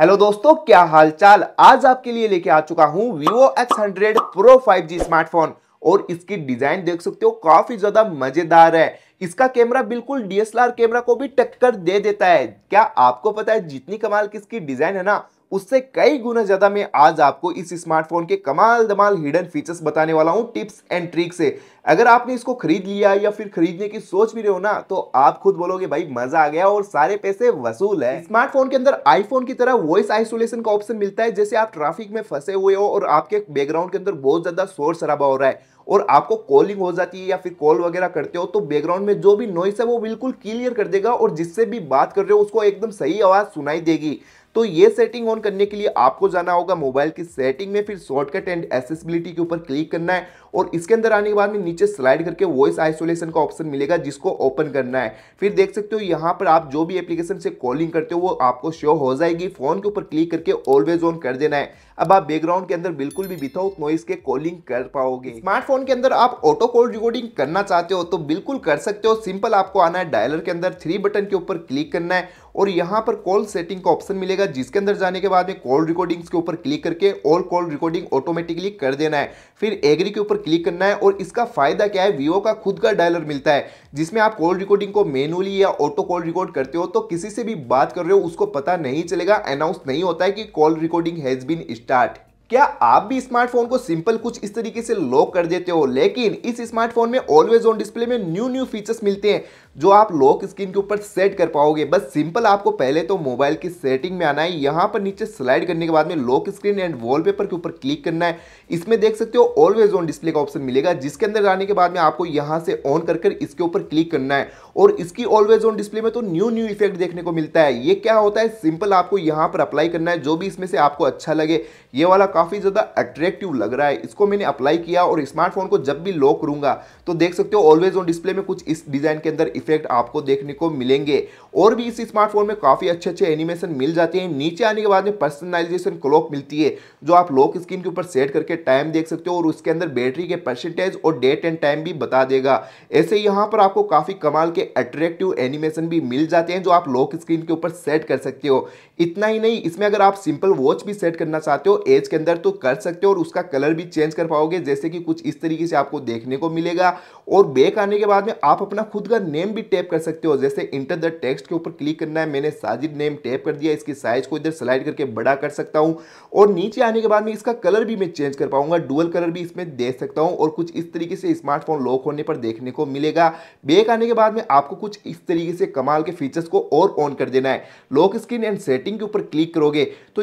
hello दोस्तों क्या हालचाल आज आपके लिए लेके आ चुका हूं vivo X100 Pro 5G smartphone और इसकी डिजाइन देख सकते हो काफी ज्यादा मजेदार है इसका कैमरा बिल्कुल डीएसएलआर कैमरा को भी टक्कर दे देता है क्या आपको पता है जितनी कमाल की इसकी डिजाइन है ना उससे कई गुना ज़्यादा मैं आज आपको इस स्मार्टफोन के कमाल दमाल हिडन फीचर्स बताने वाला हूँ टिप्स एंड ट्रिक से अगर आपने इसको खरीद लिया या फिर खरीदने की सोच भी रहे हो ना तो आप खुद बोलोगे भाई मजा आ गया और सारे पैसे वसूल है स्मार्टफोन के अंदर आईफोन की तरह वॉइस आइसोलेशन का ऑप्शन मिलता है जैसे आप ट्राफिक में फंसे हुए हो और आपके बैकग्राउंड के अंदर बहुत ज़्यादा शोर शराबा हो रहा है और आपको कॉलिंग हो जाती है या फिर कॉल वगैरह करते हो तो बैकग्राउंड में जो भी नॉइस है वो बिल्कुल क्लियर कर देगा और जिससे भी बात कर रहे हो उसको एकदम सही आवाज़ सुनाई देगी तो ये सेटिंग ऑन करने के लिए आपको जाना होगा मोबाइल की सेटिंग में फिर शॉर्टकट एंड एसेसिबिलिटी के ऊपर क्लिक करना है और इसके अंदर आने के बाद में नीचे स्लाइड करके वॉइस आइसोलेशन का ऑप्शन मिलेगा जिसको ओपन करना है फिर देख सकते हो यहाँ पर आप जो भी एप्लीकेशन से कॉलिंग करते हो वो आपको शो हो जाएगी फोन के ऊपर क्लिक करके ऑलवेज ऑन कर देना है अब आप बैकग्राउंड के अंदर बिल्कुल भी विदाउट नॉइस के कॉलिंग कर पाओगे स्मार्टफोन के अंदर आप ऑटो कॉल रिकॉर्डिंग करना चाहते हो तो बिल्कुल कर सकते हो सिंपल आपको आना है डायलर के अंदर थ्री बटन के ऊपर क्लिक करना है और यहां पर कॉल सेटिंग का ऑप्शन मिलेगा जिसके अंदर जाने के बाद में कॉल रिकॉर्डिंग्स के ऊपर क्लिक करके ऑल कॉल रिकॉर्डिंग ऑटोमेटिकली कर देना है फिर एग्री के ऊपर क्लिक करना है और इसका फायदा क्या है वीवो का खुद का डायलर मिलता है जिसमें आप कॉल रिकॉर्डिंग को मेनुअली या ऑटो कॉल रिकॉर्ड करते हो तो किसी से भी बात कर रहे हो उसको पता नहीं चलेगा अनाउंस नहीं होता है कि call recording has been start क्या आप भी स्मार्टफोन को सिंपल कुछ इस तरीके से लॉक कर देते हो लेकिन इस स्मार्टफोन में ऑलवेज ऑन डिस्प्ले में न्यू न्यू फीचर्स मिलते हैं जो आप लॉक स्क्रीन के ऊपर सेट कर पाओगे बस सिंपल आपको पहले तो मोबाइल की सेटिंग में आना है यहाँ पर नीचे स्लाइड करने के बाद में लॉक स्क्रीन एंड वॉलपेपर के ऊपर क्लिक करना है इसमें देख सकते हो ऑलवेज ऑन डिस्प्ले का ऑप्शन मिलेगा जिसके अंदर जाने के बाद में आपको यहाँ से ऑन कर कर इसके ऊपर क्लिक करना है और इसकी ऑलवेज ऑन डिस्प्ले में तो न्यू न्यू इफेक्ट देखने को मिलता है ये क्या होता है सिंपल आपको यहाँ पर अप्लाई करना है जो भी इसमें से आपको अच्छा लगे ये वाला काफ़ी ज़्यादा अट्रैक्टिव लग रहा है इसको मैंने अप्लाई किया और स्मार्टफोन को जब भी लॉक करूँगा तो देख सकते हो ऑलवेज ऑन डिस्प्ले में कुछ इस डिज़ाइन के अंदर इफेक्ट आपको देखने को मिलेंगे और भी इस स्मार्टफोन में काफ़ी अच्छे अच्छे एनिमेशन मिल जाते हैं नीचे आने के बाद में पर्सनलाइजेशन क्लॉक मिलती है जो आप लॉक स्क्रीन के ऊपर सेट करके टाइम देख सकते हो और उसके अंदर बैटरी के परसेंटेज और डेट एंड टाइम भी बता देगा ऐसे यहाँ पर आपको काफ़ी कमाल के अट्रैक्टिव एनिमेशन भी मिल जाते हैं जो आप लॉक स्क्रीन के ऊपर सेट कर सकते हो इतना ही नहीं इसमें अगर आप सिंपल वॉच भी सेट करना चाहते हो एज के अंदर तो कर सकते हो और उसका कलर भी चेंज कर पाओगे जैसे कि कुछ इस तरीके से आपको देखने को मिलेगा और बैक आने के बाद में आप अपना खुद का नेम भी टैप कर सकते हो जैसे इंटर द टेक्स्ट के ऊपर क्लिक करना है मैंने साजिद नेम टैप कर दिया इसकी साइज को इधर स्लाइड करके बड़ा कर सकता हूँ और नीचे आने के बाद में इसका कलर भी मैं चेंज कर पाऊंगा डुअल कलर भी इसमें दे सकता हूँ और कुछ इस तरीके से स्मार्टफोन लॉक होने पर देखने को मिलेगा बेक आने के बाद में आपको कुछ इस तरीके से कमाल के फीचर्स को और ऑन कर देना है लॉक स्क्रीन एंड सेटिंग के ऊपर क्लिक करोगे तो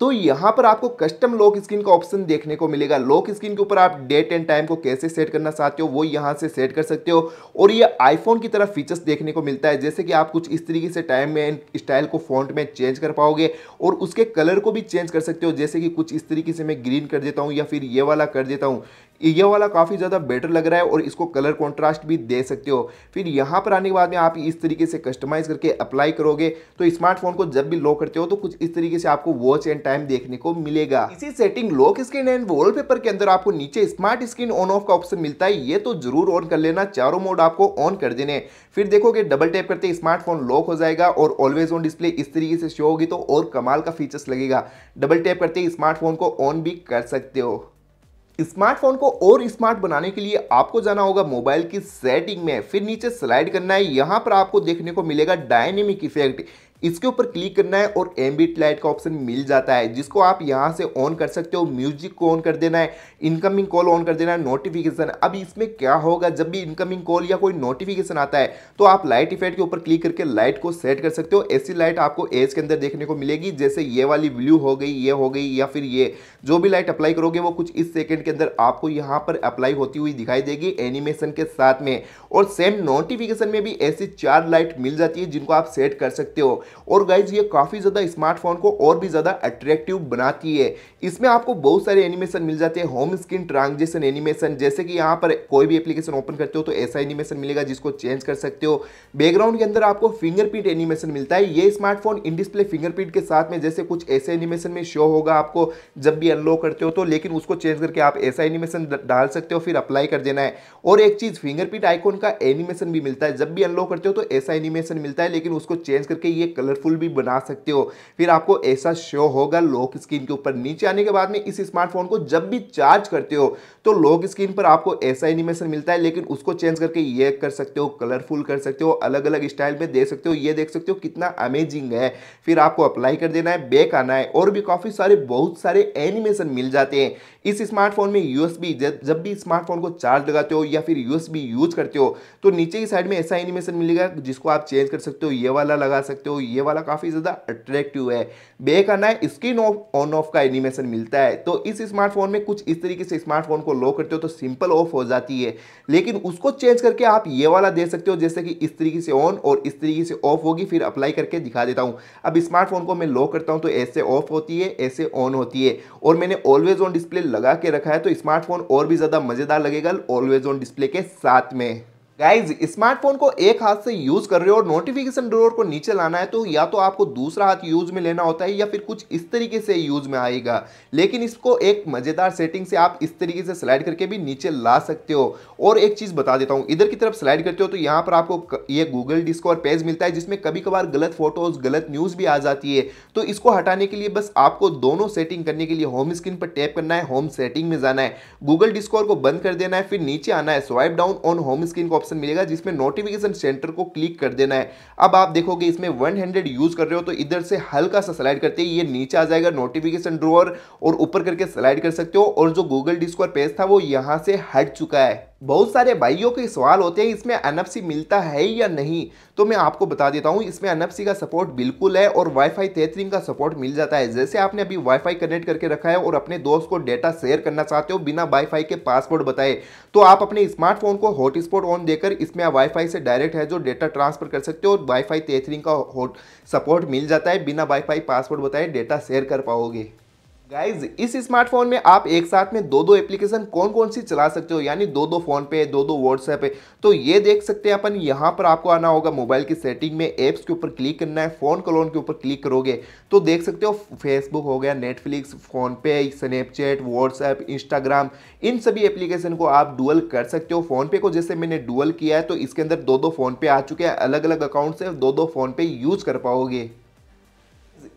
तो यहाँ पर आपको कस्टम लॉक स्क्रीन का ऑप्शन देखने को मिलेगा लॉक स्क्रीन के ऊपर आप डेट एंड टाइम को कैसे सेट करना चाहते हो वो यहाँ से सेट कर सकते हो और ये आईफोन की तरफ फीचर्स देखने को मिलता है जैसे कि आप कुछ इस तरीके से टाइम एंड स्टाइल को फॉन्ट में चेंज कर पाओगे और उसके कलर को भी चेंज कर सकते हो जैसे कि कुछ इस तरीके से मैं ग्रीन कर देता हूँ या फिर ये वाला कर देता हूँ ये वाला काफ़ी ज़्यादा बेटर लग रहा है और इसको कलर कॉन्ट्रास्ट भी दे सकते हो फिर यहाँ पर आने के बाद में आप इस तरीके से कस्टमाइज़ करके अप्लाई करोगे तो स्मार्टफोन को जब भी लॉक करते हो तो कुछ इस तरीके से आपको वॉच एंड टाइम देखने को मिलेगा इसी setting lock screen and wallpaper के अंदर आपको नीचे स्मार्ट स्क्रीन ऑन ऑफ का ऑप्शन मिलता है ये तो जरूर ऑन कर लेना चारों मोड आपको ऑन कर देने फिर देखोगे डबल टैप करते स्मार्टफोन लॉक हो जाएगा और ऑलवेज ऑन डिस्प्ले इस तरीके से शो होगी तो और कमाल का फीचर्स लगेगा डबल टैप करते स्मार्टफोन को ऑन भी कर सकते हो स्मार्टफोन को और स्मार्ट बनाने के लिए आपको जाना होगा मोबाइल की सेटिंग में फिर नीचे स्लाइड करना है यहां पर आपको देखने को मिलेगा डायनेमिक इफेक्ट इसके ऊपर क्लिक करना है और एम्बिट लाइट का ऑप्शन मिल जाता है जिसको आप यहाँ से ऑन कर सकते हो म्यूजिक को ऑन कर देना है इनकमिंग कॉल ऑन कर देना है नोटिफिकेशन अब इसमें क्या होगा जब भी इनकमिंग कॉल या कोई नोटिफिकेशन आता है तो आप लाइट इफेक्ट के ऊपर क्लिक करके लाइट को सेट कर सकते हो ऐसी लाइट आपको एज के अंदर देखने को मिलेगी जैसे ये वाली ब्लू हो गई ये हो गई या फिर ये जो भी लाइट अप्लाई करोगे वो कुछ इस सेकेंड के अंदर आपको यहाँ पर अप्लाई होती हुई दिखाई देगी एनिमेशन के साथ में और सेम नोटिफिकेशन में भी ऐसी चार लाइट मिल जाती है जिनको आप सेट कर सकते हो और गाइज ये काफ़ी ज़्यादा स्मार्टफोन को और भी ज़्यादा अट्रैक्टिव बनाती है इसमें आपको बहुत सारे एनिमेशन मिल जाते हैं होम स्क्रीन ट्रांजेक्शन एनिमेशन जैसे कि यहाँ पर कोई भी एप्लीकेशन ओपन करते हो तो ऐसा एनिमेशन मिलेगा जिसको चेंज कर सकते हो बैकग्राउंड के अंदर आपको फिंगरप्रिंट एनिमेशन मिलता है ये स्मार्टफोन इन डिस्प्ले फिंगरप्रिंट के साथ में जैसे कुछ ऐसे एनिमेशन में शो होगा आपको जब भी अनलॉक करते हो तो लेकिन उसको चेंज करके आप ऐसा एनिमेशन डाल सकते हो फिर अप्लाई कर देना है और एक चीज़ फिंगरप्रिंट आइकॉन का एनिमेशन भी मिलता है जब भी अनलॉक करते हो तो ऐसा एनिमेशन मिलता है लेकिन उसको चेंज करके ये कलरफुल भी बना सकते हो फिर आपको ऐसा शो होगा लॉक स्क्रीन के ऊपर नीचे आने के बाद में इस स्मार्टफोन को जब भी चार्ज करते हो तो लॉक स्क्रीन पर आपको ऐसा एनिमेशन मिलता है लेकिन उसको चेंज करके ये कर सकते हो कलरफुल कर सकते हो अलग अलग स्टाइल में दे सकते हो ये देख सकते हो कितना अमेजिंग है फिर आपको अप्लाई कर देना है बैक आना है और भी काफ़ी सारे बहुत सारे एनिमेशन मिल जाते हैं इस स्मार्टफोन में यूएसबी जब भी स्मार्टफोन को चार्ज लगाते हो या फिर यूएसबी यूज करते हो तो नीचे की साइड में ऐसा एनिमेशन मिलेगा जिसको आप चेंज कर सकते हो ये वाला लगा सकते हो ये वाला काफ़ी ज़्यादा अट्रैक्टिव है बैक है स्क्रीन ऑफ ऑन ऑफ का एनिमेशन मिलता है तो इस स्मार्टफोन में कुछ इस तरीके से स्मार्टफोन को लो करते हो तो सिंपल ऑफ हो जाती है लेकिन उसको चेंज करके आप ये वाला दे सकते हो जैसे कि इस तरीके से ऑन और इस तरीके से ऑफ होगी फिर अप्लाई करके दिखा देता हूँ अब स्मार्टफोन को मैं लो करता हूँ तो ऐसे ऑफ होती है ऐसे ऑन होती है और मैंने ऑलवेज ऑन डिस्प्ले लगा के रखा है तो स्मार्टफोन और भी ज़्यादा मज़ेदार लगेगा ऑलवेज ऑन डिस्प्ले के साथ में गाइज स्मार्टफोन को एक हाथ से यूज कर रहे हो और नोटिफिकेशन ड्रोर को नीचे लाना है तो या तो आपको दूसरा हाथ यूज में लेना होता है या फिर कुछ इस तरीके से यूज में आएगा लेकिन इसको एक मजेदार सेटिंग से आप इस तरीके से स्लाइड करके भी नीचे ला सकते हो और एक चीज बता देता हूं इधर की तरफ स्लाइड करते हो तो यहां पर आपको ये गूगल डिस्क और पेज मिलता है जिसमें कभी कभार गलत फोटोज गलत न्यूज भी आ जाती है तो इसको हटाने के लिए बस आपको दोनों सेटिंग करने के लिए होम स्क्रीन पर टैप करना है होम सेटिंग में जाना है गूगल डिस्कोर को बंद कर देना है फिर नीचे आना है swipe down on home screen को ऑप्शन मिलेगा जिसमें नोटिफिकेशन सेंटर को क्लिक कर देना है अब आप देखोगे इसमें वन हंड्रेड यूज़ कर रहे हो तो इधर से हल्का सा स्लाइड करते ये नीचे आ जाएगा नोटिफिकेशन ड्रोअर और ऊपर करके स्लाइड कर सकते हो और जो गूगल डिस्कोर पेज था वो यहाँ से हट चुका है बहुत सारे भाइयों के सवाल होते हैं इसमें एनएफसी मिलता है या नहीं तो मैं आपको बता देता हूँ इसमें एनएफसी का सपोर्ट बिल्कुल है और वाईफाई तेतरिंग का सपोर्ट मिल जाता है जैसे आपने अभी वाईफाई कनेक्ट करके रखा है और अपने दोस्त को डेटा शेयर करना चाहते हो बिना वाईफाई के पासवर्ड बताए तो आप अपने स्मार्टफोन को हॉटस्पॉट ऑन देकर इसमें वाई से डायरेक्ट है जो डेटा ट्रांसफर कर सकते हो और वाई फाई का सपोर्ट मिल जाता है बिना वाई पासवर्ड बताए डेटा शेयर कर पाओगे गाइज इस स्मार्टफोन में आप एक साथ में दो दो एप्लीकेशन कौन कौन सी चला सकते हो यानी दो दो फोन पे दो दो व्हाट्सएप है तो ये देख सकते हैं अपन यहाँ पर आपको आना होगा मोबाइल की सेटिंग में एप्स के ऊपर क्लिक करना है फोन कलोन के ऊपर क्लिक करोगे तो देख सकते हो फेसबुक हो गया Netflix PhonePe Snapchat WhatsApp Instagram इन सभी एप्लीकेशन को आप डुअल कर सकते हो फोनपे को जैसे मैंने डुअल किया है तो इसके अंदर दो दो फोन पे आ चुके हैं अलग अलग अकाउंट से दो दो फोन पे यूज कर पाओगे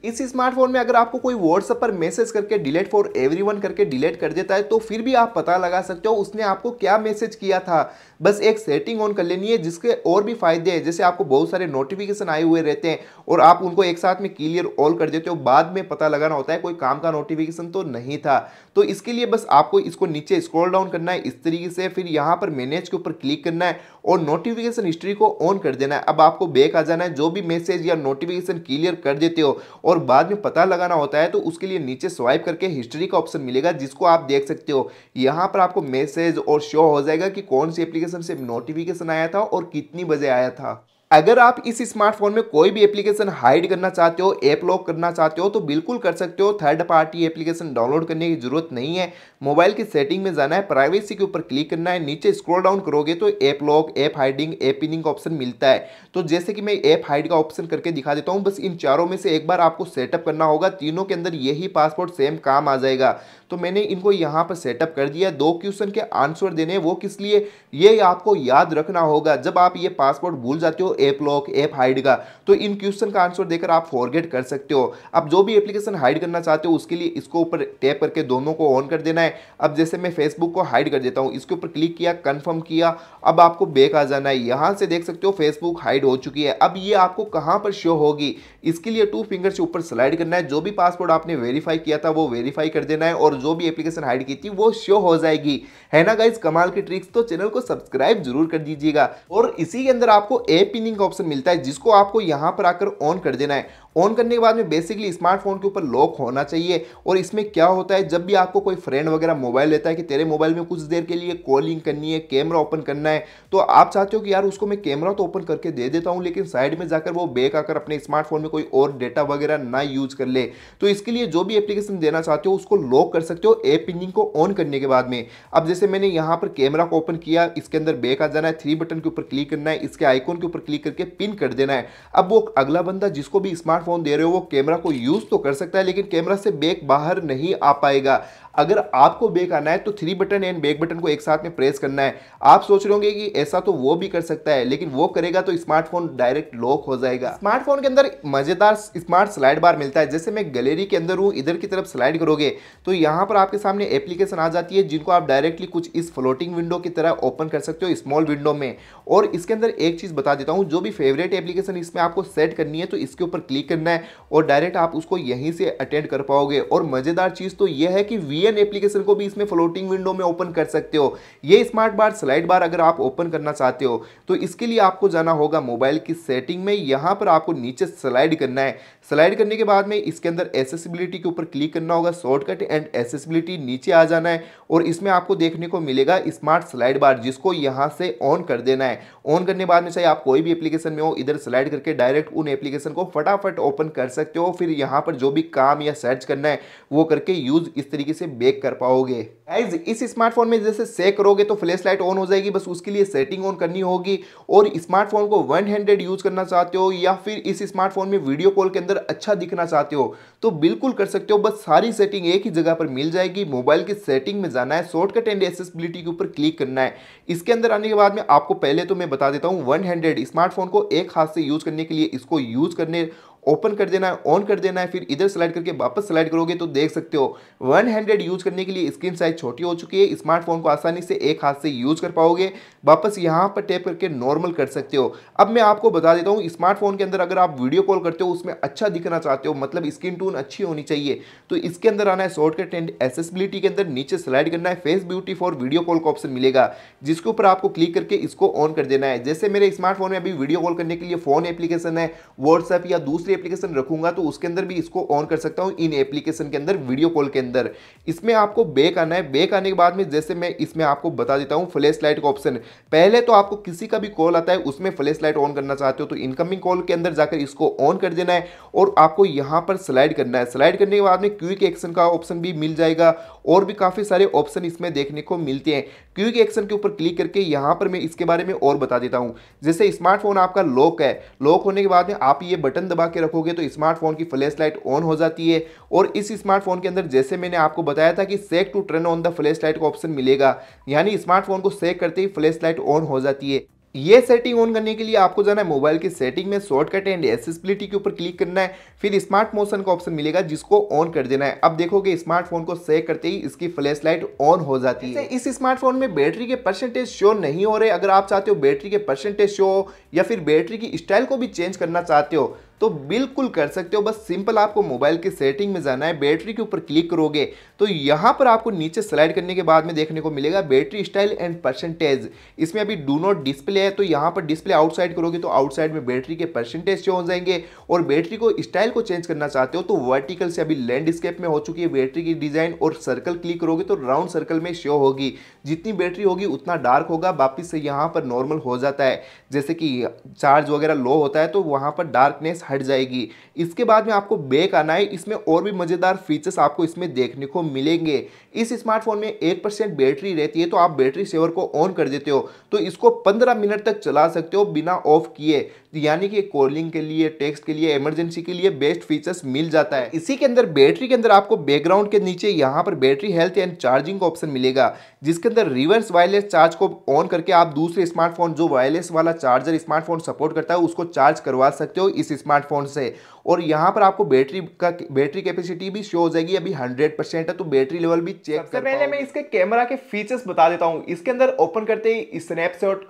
इस स्मार्टफोन में अगर आपको कोई व्हाट्सएप पर मैसेज करके डिलीट फॉर एवरी करके डिलीट कर देता है तो फिर भी आप पता लगा सकते हो उसने आपको क्या मैसेज किया था बस एक सेटिंग ऑन कर लेनी है जिसके और भी फायदे हैं जैसे आपको बहुत सारे नोटिफिकेशन आए हुए रहते हैं और आप उनको एक साथ में क्लियर ऑल कर देते हो बाद में पता लगाना होता है कोई काम का नोटिफिकेशन तो नहीं था तो इसके लिए बस आपको इसको नीचे स्क्रॉल डाउन करना है इस तरीके से फिर यहाँ पर मैनेज के ऊपर क्लिक करना है और नोटिफिकेशन हिस्ट्री को ऑन कर देना है अब आपको बैक आ जाना है जो भी मैसेज या नोटिफिकेशन क्लियर कर देते हो और और बाद में पता लगाना होता है तो उसके लिए नीचे स्वाइप करके हिस्ट्री का ऑप्शन मिलेगा जिसको आप देख सकते हो यहाँ पर आपको मैसेज और शो हो जाएगा कि कौन सी एप्लीकेशन से नोटिफिकेशन आया था और कितनी बजे आया था अगर आप इस स्मार्टफोन में कोई भी एप्लीकेशन हाइड करना चाहते हो ऐप लॉक करना चाहते हो तो बिल्कुल कर सकते हो थर्ड पार्टी एप्लीकेशन डाउनलोड करने की जरूरत नहीं है मोबाइल की सेटिंग में जाना है प्राइवेसी के ऊपर क्लिक करना है नीचे स्क्रॉल डाउन करोगे तो app lock app hiding app pinning का ऑप्शन मिलता है तो जैसे कि मैं ऐप हाइड का ऑप्शन करके दिखा देता हूँ बस इन चारों में से एक बार आपको सेटअप करना होगा तीनों के अंदर यही पासपोर्ट सेम काम आ जाएगा तो मैंने इनको यहाँ पर सेटअप कर दिया दो क्वेश्चन के आंसर देने वो किस लिए ये आपको याद रखना होगा जब आप ये पासपोर्ट भूल जाते हो एप लॉक एप हाइड का तो इन क्वेश्चन का आंसर देकर आप फॉरगेट कर सकते हो अब जो भी एप्लीकेशन हाइड करना चाहते हो उसके लिए इसको ऊपर टैप करके दोनों को ऑन कर देना है अब जैसे मैं फेसबुक को हाइड कर देता हूँ इसके ऊपर क्लिक किया कन्फर्म किया अब आपको बैक आ जाना है यहाँ से देख सकते हो फेसबुक हाइड हो चुकी है अब ये आपको कहाँ पर शो होगी इसके लिए टू फिंगर से ऊपर स्लाइड करना है जो भी पासवर्ड आपने वेरीफाई किया था वो वेरीफाई कर देना है और जो भी एप्लीकेशन हाइड की थी वो शो हो जाएगी है ना गाइज कमाल की ट्रिक्स तो चैनल को सब्सक्राइब जरूर कर दीजिएगा और इसी के अंदर आपको ए पिनिंग ऑप्शन मिलता है जिसको आपको यहाँ पर आकर ऑन कर देना है ऑन करने के बाद में बेसिकली स्मार्टफोन के ऊपर लॉक होना चाहिए और इसमें क्या होता है जब भी आपको कोई फ्रेंड वगैरह मोबाइल लेता है कि तेरे मोबाइल में कुछ देर के लिए कॉलिंग करनी है कैमरा ओपन करना है तो आप चाहते हो कि यार उसको मैं कैमरा तो ओपन करके दे देता हूँ लेकिन साइड में जाकर वो बैक आकर अपने स्मार्टफोन में कोई और डेटा वगैरह ना यूज कर ले तो इसके लिए जो भी एप्लीकेशन देना चाहते हो उसको लॉक कर सकते हो एप पिनिंग को ऑन करने के बाद में अब जैसे मैंने यहाँ पर कैमरा को ओपन किया इसके अंदर बैक आ जाना है थ्री बटन के ऊपर क्लिक करना है इसके आइकॉन के ऊपर क्लिक करके पिन कर देना है अब वो अगला बंदा जिसको भी स्मार्ट स्मार्टफोन दे रहे हो वो कैमरा को यूज़ तो कर सकता है लेकिन कैमरा से बैक बाहर नहीं आ पाएगा अगर आपको बेक आना है तो three button and back button को एक साथ में प्रेस करना है आप सोच रहे होंगे कि ऐसा तो वो भी कर सकता है लेकिन वो करेगा तो स्मार्टफोन डायरेक्ट लॉक हो जाएगा स्मार्टफोन के अंदर मजेदार स्मार्ट स्लाइड बार मिलता है जैसे मैं गैलरी के अंदर हूँ इधर की तरफ स्लाइड करोगे तो यहाँ पर आपके सामने एप्लीकेशन आ जाती है जिनको आप डायरेक्टली कुछ इस फ्लोटिंग विंडो की तरह ओपन कर सकते हो स्मॉल विंडो में और इसके अंदर एक चीज़ बता देता हूँ जो भी फेवरेट एप्लीकेशन इसमें आपको सेट करनी है तो इसके ऊपर क्लिक करना है और डायरेक्ट आप उसको यहीं से अटेंड कर पाओगे और मज़ेदार चीज़ तो यह है कि वी एलियन एप्लीकेशन को भी इसमें फ्लोटिंग विंडो में ओपन कर सकते हो ये स्मार्ट बार स्लाइड बार अगर आप ओपन करना चाहते हो तो इसके लिए आपको जाना होगा मोबाइल की सेटिंग में यहाँ पर आपको नीचे स्लाइड करना है स्लाइड करने के बाद में इसके अंदर एसेसिबिलिटी के ऊपर क्लिक करना होगा शॉर्टकट एंड एसेसिबिलिटी नीचे आ जाना है और इसमें आपको देखने को मिलेगा स्मार्ट स्लाइड बार जिसको यहाँ से ऑन कर देना है ऑन करने बाद में चाहे आप कोई भी एप्लीकेशन में हो इधर स्लाइड करके डायरेक्ट उन एप्लीकेशन को फटाफट ओपन कर सकते हो फिर यहाँ पर जो भी काम या सर्च करना है वो करके यूज़ इस तरीके से बेक कर पाओगे एज इस स्मार्टफोन में जैसे से करोगे तो फ्लैश लाइट ऑन हो जाएगी बस उसके लिए सेटिंग ऑन करनी होगी और स्मार्टफोन को वन हैंडेड यूज करना चाहते हो या फिर इस स्मार्टफोन में वीडियो कॉल के अंदर अच्छा दिखना चाहते हो तो बिल्कुल कर सकते हो बस सारी सेटिंग एक ही जगह पर मिल जाएगी मोबाइल की सेटिंग में जाना है शॉर्टकट एंड एसेसिबिलिटी के ऊपर क्लिक करना है इसके अंदर आने के बाद में आपको पहले तो मैं बता देता हूँ वन स्मार्टफोन को एक हाथ से यूज करने के लिए इसको यूज करने ओपन कर देना है ऑन कर देना है फिर इधर स्लाइड करके वापस स्लाइड करोगे तो देख सकते हो वन हैंड्रेड यूज करने के लिए स्क्रीन साइज छोटी हो चुकी है स्मार्टफोन को आसानी से एक हाथ से यूज कर पाओगे वापस यहाँ पर टैप करके नॉर्मल कर सकते हो अब मैं आपको बता देता हूँ स्मार्टफोन के अंदर अगर आप वीडियो कॉल करते हो उसमें अच्छा दिखना चाहते हो मतलब स्क्रीन टून अच्छी होनी चाहिए तो इसके अंदर आना है शॉर्टकट एंड एसेसिबिलिटी के अंदर नीचे स्लाइड करना है face beauty for video call का ऑप्शन मिलेगा जिसके ऊपर आपको क्लिक करके इसको ऑन कर देना है जैसे मेरे स्मार्टफोन में अभी वीडियो कॉल करने के लिए फोन एप्लीकेशन है व्हाट्सएप या दूसरी दूसरी एप्लीकेशन रखूंगा तो उसके अंदर भी इसको ऑन कर सकता हूं इन एप्लीकेशन के अंदर वीडियो कॉल के अंदर इसमें आपको बेक आना है बेक आने के बाद में जैसे मैं इसमें आपको बता देता हूं फ्लैश लाइट का ऑप्शन पहले तो आपको किसी का भी कॉल आता है उसमें फ्लैश लाइट ऑन करना चाहते हो तो इनकमिंग कॉल के अंदर जाकर इसको ऑन कर देना है और आपको यहां पर स्लाइड करना है स्लाइड करने के बाद में क्विक एक्शन का ऑप्शन भी मिल जाएगा और भी काफ़ी सारे ऑप्शन इसमें देखने को मिलते हैं क्विक एक्शन के ऊपर क्लिक करके यहां पर मैं इसके बारे में और बता देता हूं जैसे स्मार्टफोन आपका लॉक है लॉक होने के बाद में आप ये बटन दबा के रखोगे तो स्मार्टफोन की फ्लैश लाइट ऑन हो जाती है और इस स्मार्टफोन के अंदर जैसे मैंने आपको बताया था कि shake to turn on the flashlight का ऑप्शन मिलेगा यानी स्मार्टफोन को सेक करते ही फ्लैश लाइट ऑन हो जाती है ये सेटिंग ऑन करने के लिए आपको जाना है मोबाइल की सेटिंग में शॉर्टकट एंड एसेसिबिलिटी के ऊपर क्लिक करना है फिर स्मार्ट मोशन का ऑप्शन मिलेगा जिसको ऑन कर देना है अब देखोगे स्मार्टफोन को सेक करते ही इसकी फ्लैश लाइट ऑन हो जाती है अच्छा, इस स्मार्टफोन में बैटरी के परसेंटेज शो नहीं हो रहे अगर आप चाहते हो बैटरी के परसेंटेज शो या फिर बैटरी की स्टाइल को भी चेंज करना चाहते हो तो बिल्कुल कर सकते हो बस सिंपल आपको मोबाइल के सेटिंग में जाना है बैटरी के ऊपर क्लिक करोगे तो यहाँ पर आपको नीचे स्लाइड करने के बाद में देखने को मिलेगा बैटरी स्टाइल एंड परसेंटेज इसमें अभी डू नॉट डिस्प्ले है तो यहां पर डिस्प्ले आउटसाइड करोगे तो आउटसाइड में बैटरी के परसेंटेज शो हो जाएंगे और बैटरी को स्टाइल को चेंज करना चाहते हो तो वर्टिकल से अभी लैंडस्केप में हो चुकी है बैटरी की डिजाइन और सर्कल क्लिक करोगे तो राउंड सर्कल में शो होगी जितनी बैटरी होगी उतना डार्क होगा वापिस से यहाँ पर नॉर्मल हो जाता है जैसे कि चार्ज वगैरह लो होता है तो वहां पर डार्कनेस हट जाएगी इसके बाद में आपको बैक आना है इसमें और भी मज़ेदार फीचर्स आपको इसमें देखने को मिलेंगे इस स्मार्टफोन में एक परसेंट बैटरी रहती है तो आप बैटरी सेवर को ऑन कर देते हो तो इसको पंद्रह मिनट तक चला सकते हो बिना ऑफ किए यानी कि कॉलिंग के लिए टेक्स्ट के लिए इमरजेंसी के लिए बेस्ट फीचर्स मिल जाता है इसी के अंदर बैटरी के अंदर आपको बैकग्राउंड के नीचे यहाँ पर बैटरी हेल्थ एंड चार्जिंग का ऑप्शन मिलेगा जिसके अंदर रिवर्स वायरलेस चार्ज को ऑन करके आप दूसरे स्मार्टफोन जो वायरलेस वाला चार्जर स्मार्टफोन सपोर्ट करता है उसको चार्ज करवा सकते हो इस स्मार्टफोन से और यहाँ पर आपको बैटरी का बैटरी कैपेसिटी भी शो हो जाएगी अभी 100 परसेंट है तो बैटरी लेवल भी चेक सबसे पहले मैं इसके कैमरा के फीचर्स बता देता हूँ इसके अंदर ओपन करते ही स्नैपशॉट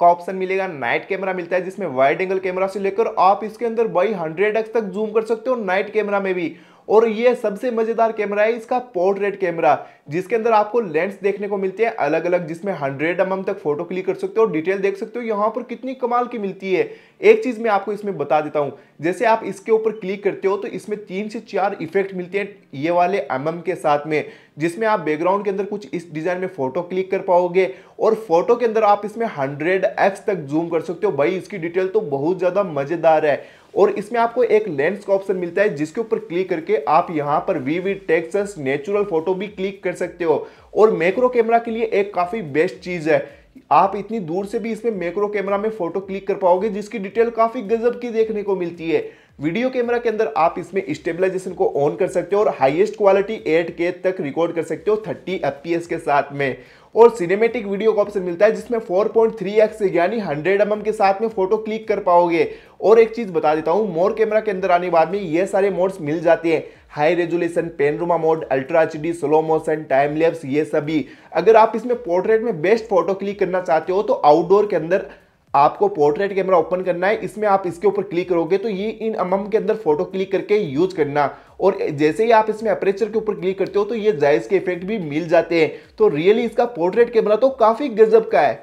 का ऑप्शन मिलेगा नाइट कैमरा मिलता है जिसमें वाइड एंगल कैमरा से लेकर आप इसके अंदर बाई हंड्रेड तक जूम कर सकते हो नाइट कैमरा में भी और ये सबसे मजेदार कैमरा है इसका पोर्ट्रेट कैमरा जिसके अंदर आपको लेंस देखने को मिलते हैं अलग अलग जिसमें हंड्रेड एम तक फोटो क्लिक कर सकते हो डिटेल देख सकते हो यहाँ पर कितनी कमाल की मिलती है एक चीज मैं आपको इसमें बता देता हूँ जैसे आप इसके ऊपर क्लिक करते हो तो इसमें तीन से चार इफेक्ट मिलते हैं ये वाले एम के साथ में जिसमें आप बैकग्राउंड के अंदर कुछ इस डिजाइन में फोटो क्लिक कर पाओगे और फोटो के अंदर आप इसमें हंड्रेड तक जूम कर सकते हो भाई इसकी डिटेल तो बहुत ज्यादा मजेदार है और इसमें आपको एक लेंस का ऑप्शन मिलता है जिसके ऊपर क्लिक करके आप यहाँ पर V V textures natural photo भी क्लिक कर सकते हो और मैक्रो कैमरा के लिए एक काफ़ी बेस्ट चीज़ है आप इतनी दूर से भी इसमें मैक्रो कैमरा में फोटो क्लिक कर पाओगे जिसकी डिटेल काफ़ी गजब की देखने को मिलती है वीडियो कैमरा के अंदर आप इसमें स्टेबलाइजेशन को ऑन कर सकते हो और हाईएस्ट क्वालिटी 8K तक रिकॉर्ड कर सकते हो 30 एफ के साथ में और सिनेमेटिक वीडियो का ऑप्शन मिलता है जिसमें 4.3x यानी 100 एम mm के साथ में फोटो क्लिक कर पाओगे और एक चीज बता देता हूं मोर कैमरा के अंदर आने बाद में ये सारे मोड्स मिल जाते हैं high resolution panorama mode ultra H slow motion time lapse ये सभी अगर आप इसमें पोर्ट्रेट में बेस्ट फोटो क्लिक करना चाहते हो तो आउटडोर के अंदर आपको पोर्ट्रेट कैमरा ओपन करना है इसमें आप इसके ऊपर क्लिक करोगे तो ये इन अमम के अंदर फोटो क्लिक करके यूज करना और जैसे ही आप इसमें अपरेचर के ऊपर क्लिक करते हो तो ये जायज के इफेक्ट भी मिल जाते हैं तो रियली इसका पोर्ट्रेट कैमरा तो काफी गजब का है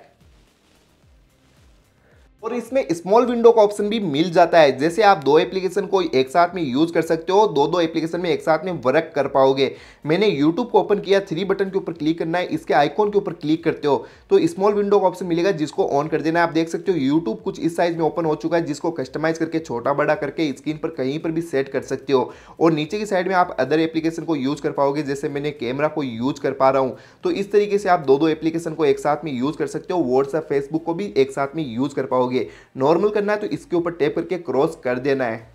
और इसमें स्मॉल विंडो का ऑप्शन भी मिल जाता है जैसे आप दो एप्लीकेशन को एक साथ में यूज कर सकते हो दो दो एप्लीकेशन में एक साथ में वर्क कर पाओगे मैंने यूट्यूब को ओपन किया थ्री बटन के ऊपर क्लिक करना है इसके आइकॉन के ऊपर क्लिक करते हो तो स्मॉल विंडो का ऑप्शन मिलेगा जिसको ऑन कर देना है आप देख सकते हो यूट्यूब कुछ इस साइज में ओपन हो चुका है जिसको कस्टमाइज करके छोटा बड़ा करके स्क्रीन पर कहीं पर भी सेट कर सकते हो और नीचे की साइड में आप अदर एप्लीकेशन को यूज कर पाओगे जैसे मैंने कैमरा को यूज कर पा रहा हूँ तो इस तरीके से आप दो दो एप्लीकेशन को एक साथ में यूज कर सकते हो व्हाट्सएप फेसबुक को भी एक साथ में यूज कर पाओगे करोगे नॉर्मल करना है तो इसके ऊपर टैप करके क्रॉस कर देना है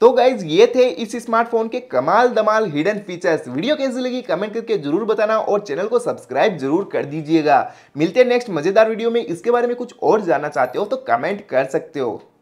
तो गाइज ये थे इस स्मार्टफोन के कमाल दमाल हिडन फीचर्स वीडियो कैसी लगी कमेंट करके जरूर बताना और चैनल को सब्सक्राइब जरूर कर दीजिएगा मिलते हैं नेक्स्ट मजेदार वीडियो में इसके बारे में कुछ और जानना चाहते हो तो कमेंट कर सकते हो